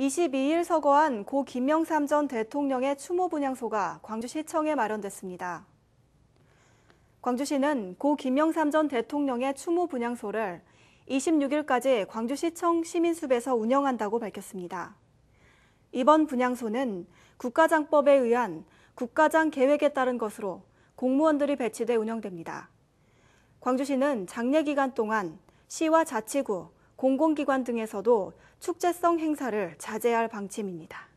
22일 서거한 고 김영삼 전 대통령의 추모 분향소가 광주시청에 마련됐습니다. 광주시는 고 김영삼 전 대통령의 추모 분향소를 26일까지 광주시청 시민숲에서 운영한다고 밝혔습니다. 이번 분향소는 국가장법에 의한 국가장 계획에 따른 것으로 공무원들이 배치돼 운영됩니다. 광주시는 장례 기간 동안 시와 자치구, 공공기관 등에서도 축제성 행사를 자제할 방침입니다.